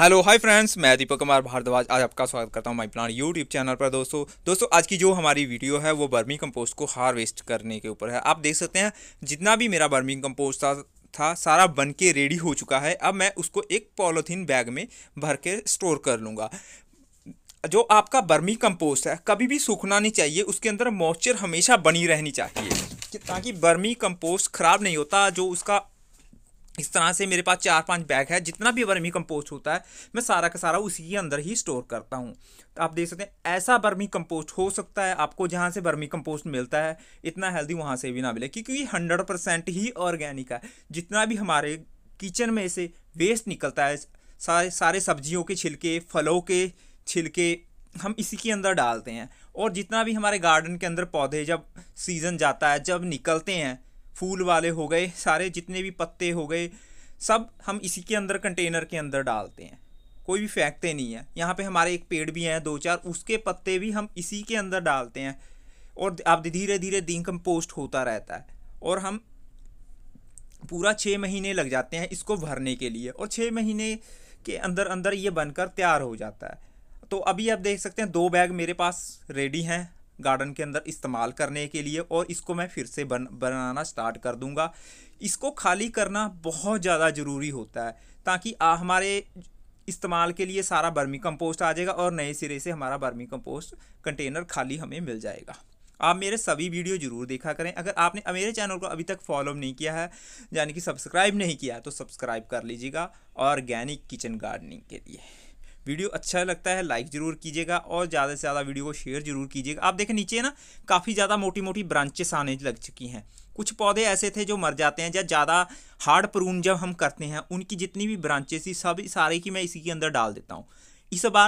hello hi friends मैं दीपक कुमार भारद्वाज आज आपका स्वागत करता हूं माई प्लान यूट्यूब चैनल पर दोस्तों दोस्तों आज की जो हमारी वीडियो है वो बर्मी कंपोस्ट को हार्वेस्ट करने के ऊपर है आप देख सकते हैं जितना भी मेरा बर्मी कंपोस्ट था था सारा बन के रेडी हो चुका है अब मैं उसको एक पॉलोथीन बैग में भर के स्टोर कर लूँगा जो आपका बर्मी कंपोस्ट है कभी भी सूखना नहीं चाहिए उसके अंदर मॉइस्चर हमेशा बनी रहनी चाहिए ताकि बर्मी कंपोस्ट ख़राब नहीं होता जो उसका इस तरह से मेरे पास चार पांच बैग है जितना भी वर्मी कंपोस्ट होता है मैं सारा का सारा उसी के अंदर ही स्टोर करता हूँ तो आप देख सकते हैं ऐसा वर्मी कंपोस्ट हो सकता है आपको जहाँ से वर्मी कंपोस्ट मिलता है इतना हेल्दी वहाँ से भी ना मिले क्योंकि हंड्रेड परसेंट ही ऑर्गेनिक है जितना भी हमारे किचन में से वेस्ट निकलता है सारे सारे सब्जियों के छिलके फलों के छिलके हम इसी के अंदर डालते हैं और जितना भी हमारे गार्डन के अंदर पौधे जब सीज़न जाता है जब निकलते हैं फूल वाले हो गए सारे जितने भी पत्ते हो गए सब हम इसी के अंदर कंटेनर के अंदर डालते हैं कोई भी फेंकते नहीं है यहाँ पे हमारे एक पेड़ भी हैं दो चार उसके पत्ते भी हम इसी के अंदर डालते हैं और आप धीरे धीरे दिन कम्पोस्ट होता रहता है और हम पूरा छः महीने लग जाते हैं इसको भरने के लिए और छः महीने के अंदर अंदर ये बनकर तैयार हो जाता है तो अभी आप देख सकते हैं दो बैग मेरे पास रेडी हैं गार्डन के अंदर इस्तेमाल करने के लिए और इसको मैं फिर से बन बनाना स्टार्ट कर दूँगा इसको खाली करना बहुत ज़्यादा ज़रूरी होता है ताकि आ, हमारे इस्तेमाल के लिए सारा बर्मी कंपोस्ट आ जाएगा और नए सिरे से हमारा बर्मी कंपोस्ट कंटेनर खाली हमें मिल जाएगा आप मेरे सभी वीडियो जरूर देखा करें अगर आपने मेरे चैनल को अभी तक फॉलो नहीं किया है यानी कि सब्सक्राइब नहीं किया तो सब्सक्राइब कर लीजिएगा ऑर्गेनिक किचन गार्डनिंग के लिए वीडियो अच्छा लगता है लाइक ज़रूर कीजिएगा और ज़्यादा से ज़्यादा वीडियो को शेयर जरूर कीजिएगा आप देखें नीचे ना काफ़ी ज़्यादा मोटी मोटी ब्रांचेस आने लग चुकी हैं कुछ पौधे ऐसे थे जो मर जाते हैं या ज़्यादा हार्ड प्रून जब हम करते हैं उनकी जितनी भी ब्रांचेस थी सभी सारे की मैं इसी के अंदर डाल देता हूँ इस बार